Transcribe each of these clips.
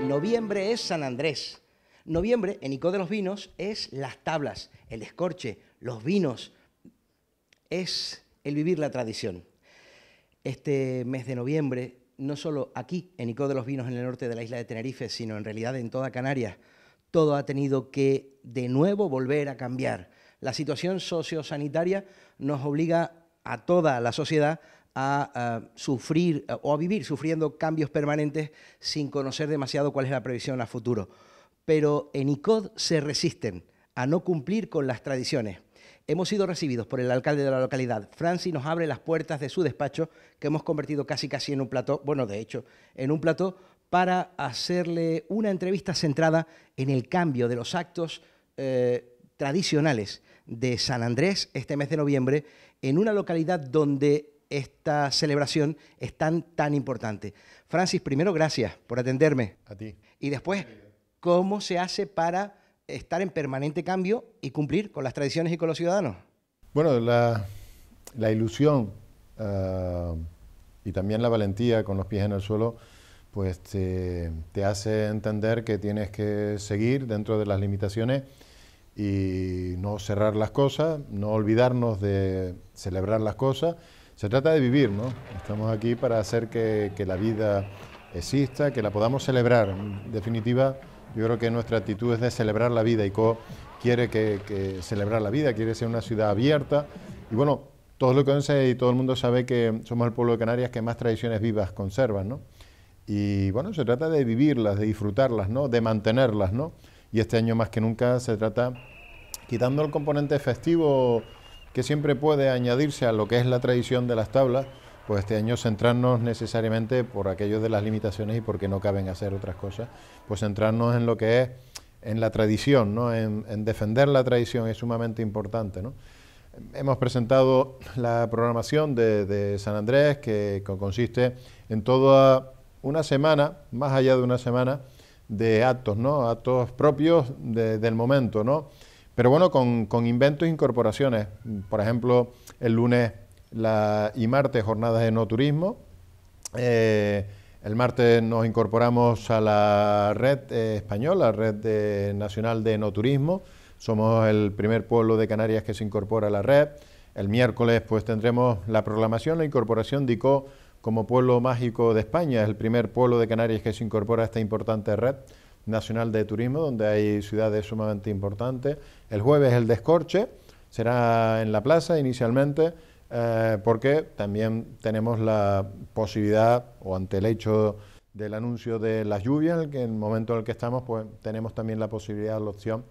noviembre es San Andrés. Noviembre en Ico de los Vinos es las tablas, el escorche, los vinos. Es el vivir la tradición. Este mes de noviembre, no solo aquí en Ico de los Vinos en el norte de la isla de Tenerife, sino en realidad en toda Canarias, todo ha tenido que de nuevo volver a cambiar. La situación sociosanitaria nos obliga a toda la sociedad a, sufrir o a vivir sufriendo cambios permanentes sin conocer demasiado cuál es la previsión a futuro. Pero en ICOD se resisten a no cumplir con las tradiciones. Hemos sido recibidos por el alcalde de la localidad. Franci nos abre las puertas de su despacho, que hemos convertido casi casi en un plató, bueno, de hecho, en un plató para hacerle una entrevista centrada en el cambio de los actos eh, tradicionales de San Andrés este mes de noviembre en una localidad donde esta celebración es tan, tan importante. Francis, primero gracias por atenderme. A ti. Y después, ¿cómo se hace para estar en permanente cambio y cumplir con las tradiciones y con los ciudadanos? Bueno, la, ilusión ah, y también la valentía con los pies en el suelo, pues te hace entender que tienes que seguir dentro de las limitaciones y no cerrar las cosas, no olvidarnos de celebrar las cosas se trata de vivir, ¿no? Estamos aquí para hacer que, la vida exista, que la podamos celebrar. En definitiva, yo creo que nuestra actitud es de celebrar la vida. y ICO quiere que, celebrar la vida, quiere ser una ciudad abierta. Y bueno, todos lo conocen y todo el mundo sabe que somos el pueblo de Canarias que más tradiciones vivas conservan, ¿no? Y bueno, se trata de vivirlas, de disfrutarlas, ¿no? De mantenerlas, ¿no? Y este año más que nunca se trata, quitando el componente festivo que siempre puede añadirse a lo que es la tradición de las tablas, pues este año centrarnos necesariamente por aquello de las limitaciones y porque no caben hacer otras cosas, pues centrarnos en lo que es en la tradición, ¿no? en, defender la tradición es sumamente importante. Hemos presentado la programación de, San Andrés, que, consiste en toda una semana, más allá de una semana, de actos, ¿no? actos propios del momento. ¿no? Pero bueno, con, inventos e incorporaciones, por ejemplo, el lunes y martes jornadas de no turismo. Eh, el martes nos incorporamos a la red eh, española, la red nacional de no turismo. Somos el primer pueblo de Canarias que se incorpora a la red. El miércoles pues tendremos la proclamación, la incorporación de ICO como pueblo mágico de España. Es el primer pueblo de Canarias que se incorpora a esta importante red. Nacional de Turismo, donde hay ciudades sumamente importantes. El jueves el descorche será en la plaza inicialmente, eh, porque también tenemos la posibilidad, o ante el hecho del anuncio de las lluvias, que en el momento en el que estamos, pues tenemos también la posibilidad, la opción,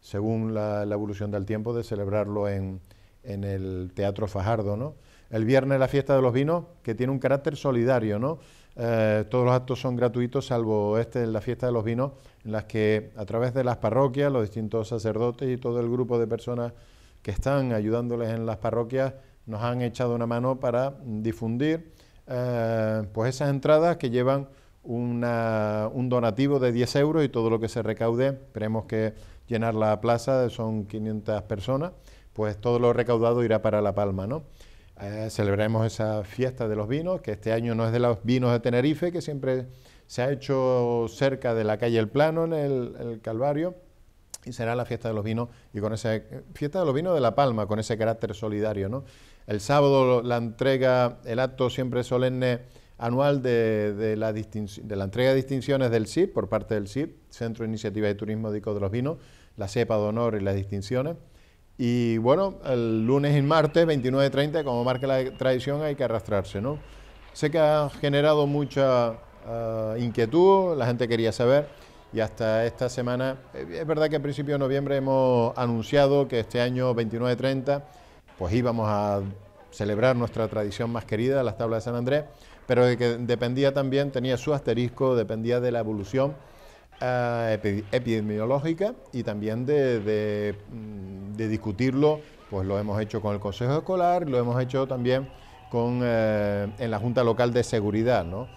según la, la evolución del tiempo, de celebrarlo en, en el Teatro Fajardo, ¿no? El viernes la fiesta de los vinos, que tiene un carácter solidario, ¿no? Eh, todos los actos son gratuitos, salvo este en la fiesta de los vinos, en las que a través de las parroquias, los distintos sacerdotes y todo el grupo de personas que están ayudándoles en las parroquias nos han echado una mano para difundir eh, pues esas entradas que llevan un donativo de 10 euros y todo lo que se recaude, esperemos que llenar la plaza, son 500 personas, pues todo lo recaudado irá para La Palma, eh, celebraremos esa fiesta de los vinos, que este año no es de los vinos de Tenerife, que siempre se ha hecho cerca de la calle El Plano, en el, Calvario, y será la fiesta de los vinos, y con esa eh, fiesta de los vinos de La Palma, con ese carácter solidario. ¿no? El sábado la entrega, el acto siempre solemne anual de, la entrega de distinciones del SIP, por parte del SIP, Centro de Iniciativa de Turismo de de los Vinos, la cepa de honor y las distinciones. Y bueno, el lunes y martes, 30, como marca la tradición, hay que arrastrarse, ¿no? Sé que ha generado mucha ah, inquietud, la gente quería saber, y hasta esta semana, eh, es verdad que a principios de noviembre hemos anunciado que este año 29.30, pues íbamos a celebrar nuestra tradición más querida, las tablas de San Andrés, pero que dependía también, tenía su asterisco, dependía de la evolución epidemiológica y también mm, de, discutirlo, pues lo hemos hecho con el Consejo Escolar, lo hemos hecho también con, eh, en la Junta Local de Seguridad. ¿no?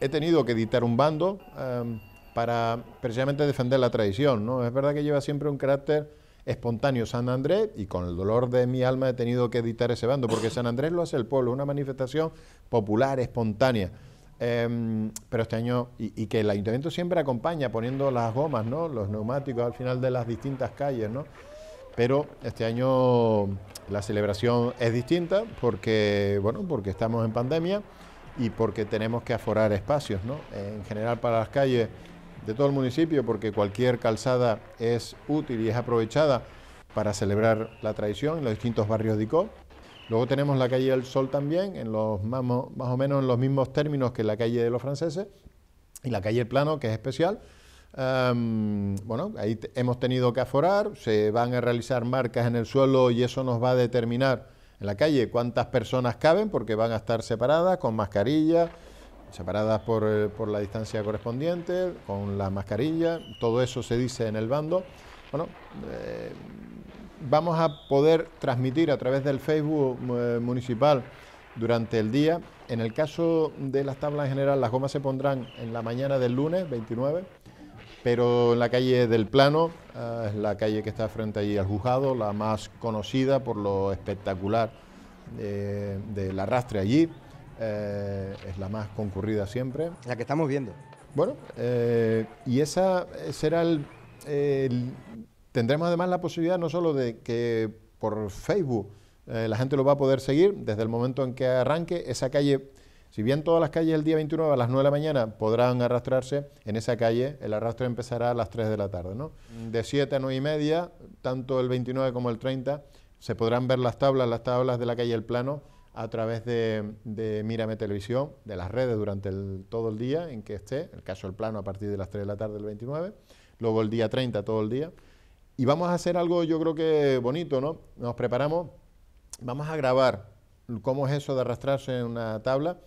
he tenido que editar un bando para precisamente defender la tradición. ¿no? Es verdad que lleva siempre un carácter espontáneo San Andrés y con el dolor de mi alma he tenido que editar ese bando porque San Andrés lo hace el pueblo, una manifestación popular, espontánea. Em, pero este año, y, que el ayuntamiento siempre acompaña poniendo las gomas, los neumáticos al final de las distintas calles, pero este año la celebración es distinta porque, bueno, porque estamos en pandemia y porque tenemos que aforar espacios, en general para las calles de todo el municipio, porque cualquier calzada es útil y es aprovechada para celebrar la tradición en los distintos barrios de ICO. Luego tenemos la calle del Sol también, en los más, o menos en los mismos términos que la calle de los franceses, y la calle El Plano, que es especial. Em, bueno, ahí hemos tenido que aforar, se van a realizar marcas en el suelo y eso nos va a determinar en la calle cuántas personas caben, porque van a estar separadas, con mascarilla, separadas por, eh, la distancia correspondiente, con las mascarillas todo eso se dice en el bando. Bueno, eh, vamos a poder transmitir a través del Facebook eh, municipal durante el día. En el caso de las tablas en general, las gomas se pondrán en la mañana del lunes 29, pero en la calle del Plano, eh, es la calle que está frente allí al juzgado, la más conocida por lo espectacular eh, del arrastre allí. es la más concurrida siempre. La que estamos viendo. Bueno, y esa será el Tendremos además la posibilidad no solo de que por Facebook eh, la gente lo va a poder seguir desde el momento en que arranque esa calle. Si bien todas las calles el día 29 a las 9 de la mañana podrán arrastrarse, en esa calle el arrastre empezará a las 3 de la tarde. De 7 a 9 y media, tanto el 29 como el 30, se podrán ver las tablas, las tablas de la calle El Plano a través de, Mírame Televisión, de las redes durante todo el día en que esté, el caso El Plano a partir de las 3 de la tarde del 29, luego el día 30 todo el día. Y vamos a hacer algo yo creo que bonito, ¿no? Nos preparamos, vamos a grabar cómo es eso de arrastrarse en una tabla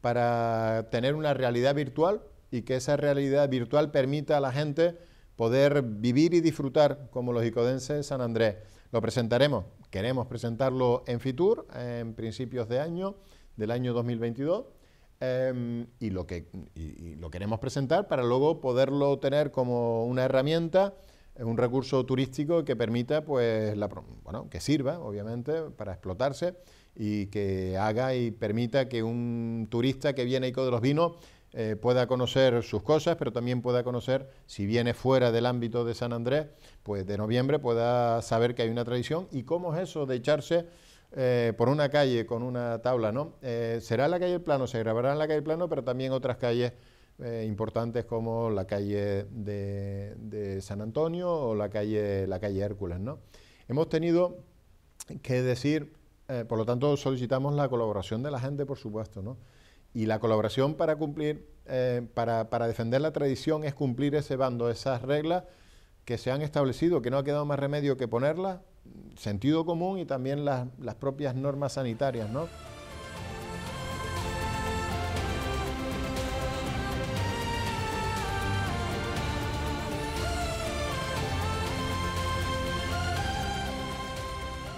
para tener una realidad virtual y que esa realidad virtual permita a la gente poder vivir y disfrutar como los icodenses San Andrés. Lo presentaremos, queremos presentarlo en Fitur en principios de año, del año 2022, em, y, lo que, y lo queremos presentar para luego poderlo tener como una herramienta un recurso turístico que permita, pues, la, bueno, que sirva, obviamente, para explotarse y que haga y permita que un turista que viene a Ico de los Vinos eh, pueda conocer sus cosas, pero también pueda conocer, si viene fuera del ámbito de San Andrés, pues de noviembre pueda saber que hay una tradición y cómo es eso de echarse eh, por una calle con una tabla, ¿no? Eh, será la calle Plano, se grabará en la calle Plano, pero también otras calles eh, importantes como la calle de, San Antonio o la calle, Hércules. ¿no? Hemos tenido que decir, eh, por lo tanto solicitamos la colaboración de la gente, por supuesto, ¿no? y la colaboración para cumplir, eh, para, defender la tradición es cumplir ese bando, esas reglas que se han establecido, que no ha quedado más remedio que ponerlas, sentido común y también las, las propias normas sanitarias, ¿no?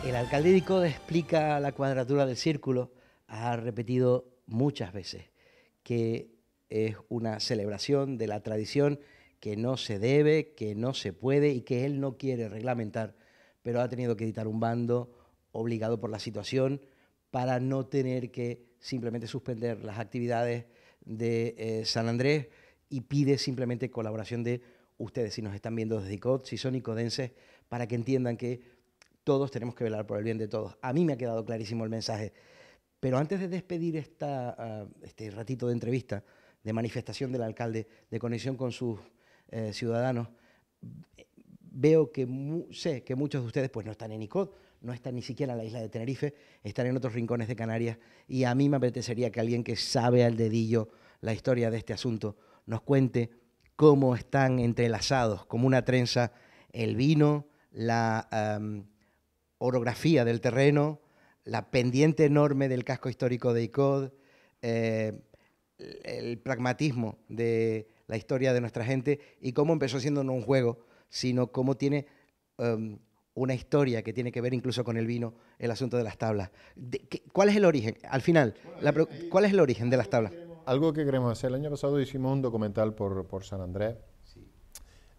El alcalde de explica la cuadratura del círculo, ha repetido muchas veces que es una celebración de la tradición que no se debe, que no se puede y que él no quiere reglamentar, pero ha tenido que editar un bando obligado por la situación para no tener que simplemente suspender las actividades de eh, San Andrés y pide simplemente colaboración de ustedes, si nos están viendo desde ICOD, si son icodenses, para que entiendan que todos tenemos que velar por el bien de todos. A mí me ha quedado clarísimo el mensaje. Pero antes de despedir ah, este ratito de entrevista, de manifestación del alcalde, de conexión con sus eh, ciudadanos, veo que sé que muchos de ustedes pues no están en ICOD, no están ni siquiera en la isla de Tenerife, están en otros rincones de Canarias y a mí me apetecería que alguien que sabe al dedillo la historia de este asunto nos cuente cómo están entrelazados como una trenza el vino, la orografía del terreno, la pendiente enorme del casco histórico de ICOD, eh, el pragmatismo de la historia de nuestra gente y cómo empezó siendo no un juego, sino cómo tiene em, una historia que tiene que ver incluso con el vino, el asunto de las tablas. ¿Cuál es el origen? Al final, ¿cuál es el origen de las tablas? algo que queremos hacer. El año pasado hicimos un documental por, San Andrés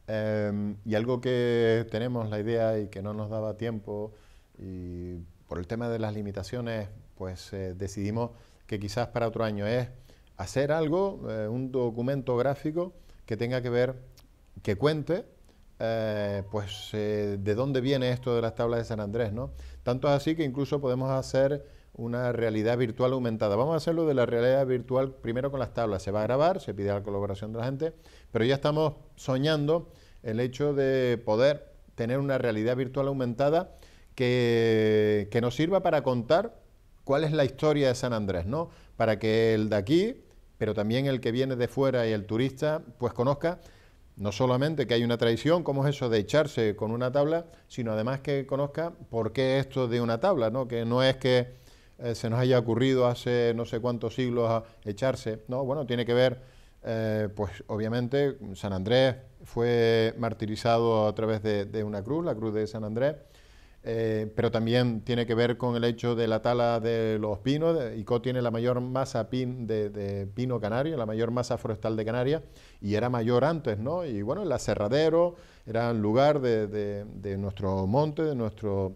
em, y algo que tenemos la idea y que no nos daba tiempo y por el tema de las limitaciones, pues eh, decidimos que quizás para otro año es hacer algo, eh, un documento gráfico que tenga que ver, que cuente, eh, pues de dónde viene esto de las tablas de San Andrés, ¿no? Tanto es así que incluso podemos hacer una realidad virtual aumentada. Vamos a hacerlo de la realidad virtual primero con las tablas. Se va a grabar, se pide la colaboración de la gente, pero ya estamos soñando el hecho de poder tener una realidad virtual aumentada que, nos sirva para contar cuál es la historia de San Andrés, ¿no? Para que el de aquí, pero también el que viene de fuera y el turista, pues conozca no solamente que hay una tradición, como es eso de echarse con una tabla, sino además que conozca por qué esto de una tabla, ¿no? Que no es que eh, se nos haya ocurrido hace no sé cuántos siglos echarse, no, bueno, tiene que ver, eh, pues obviamente San Andrés fue martirizado a través de una cruz, la cruz de San Andrés, eh, pero también tiene que ver con el hecho de la tala de los pinos. ICO tiene la mayor masa pin de, pino canario, la mayor masa forestal de Canarias, y era mayor antes, ¿no? Y bueno, el aserradero era el lugar de, nuestro monte, de nuestro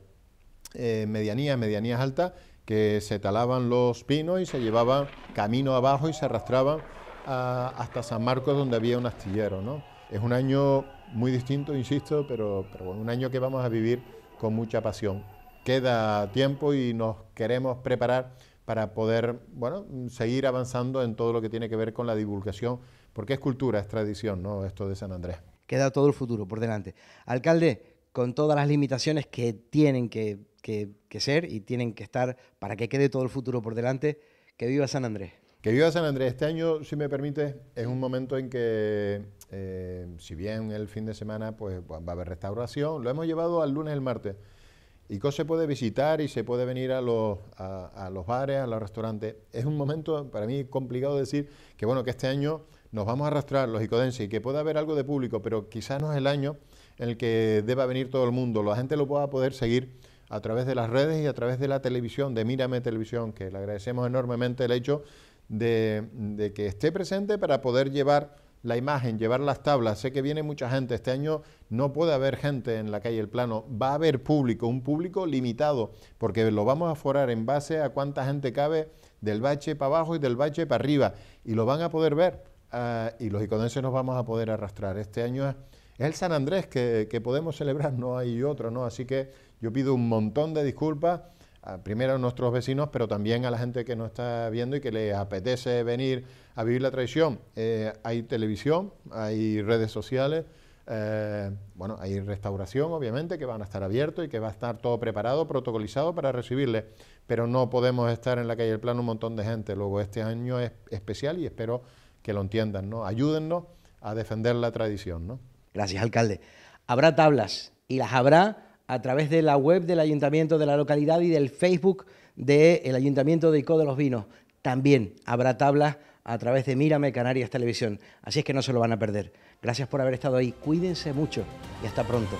eh, ...medianía, medianías, medianías altas, que se talaban los pinos y se llevaban camino abajo y se arrastraban hasta San Marcos, donde había un astillero, ¿no? Es un año muy distinto, insisto, pero, pero bueno, un año que vamos a vivir con mucha pasión. Queda tiempo y nos queremos preparar para poder bueno, seguir avanzando en todo lo que tiene que ver con la divulgación, porque es cultura, es tradición, ¿no? Esto de San Andrés. Queda todo el futuro por delante. Alcalde, con todas las limitaciones que tienen que, que ser y tienen que estar para que quede todo el futuro por delante, que viva San Andrés. Que viva San Andrés. Este año, si me permite, es un momento en que, eh, si bien el fin de semana pues, va a haber restauración, lo hemos llevado al lunes y el martes. ...y ICO se puede visitar y se puede venir a los, a, los bares, a los restaurantes. Es un momento para mí complicado decir que bueno, que este año nos vamos a arrastrar los icodenses y que pueda haber algo de público, pero quizás no es el año en el que deba venir todo el mundo. La gente lo pueda poder seguir a través de las redes y a través de la televisión, de Mírame Televisión, que le agradecemos enormemente el hecho de, que esté presente para poder llevar la imagen, llevar las tablas. Sé que viene mucha gente. Este año no puede haber gente en la calle El Plano. Va a haber público, un público limitado, porque lo vamos a forar en base a cuánta gente cabe del bache para abajo y del bache para arriba. Y lo van a poder ver. Ah, y los iconenses nos vamos a poder arrastrar. Este año es, el San Andrés que, que podemos celebrar, no hay otro, ¿no? Así que yo pido un montón de disculpas primero a nuestros vecinos, pero también a la gente que nos está viendo y que le apetece venir a vivir la tradición. Eh, hay televisión, hay redes sociales, eh, bueno, hay restauración, obviamente, que van a estar abiertos y que va a estar todo preparado, protocolizado para recibirle pero no podemos estar en la calle del plano un montón de gente. Luego, este año es especial y espero que lo entiendan, ¿no? Ayúdennos a defender la tradición, Gracias, alcalde. Habrá tablas y las habrá a través de la web del ayuntamiento de la localidad y del Facebook del ayuntamiento de Ico de los Vinos. También habrá tablas a través de Mírame Canarias Televisión. Así es que no se lo van a perder. Gracias por haber estado ahí. Cuídense mucho y hasta pronto.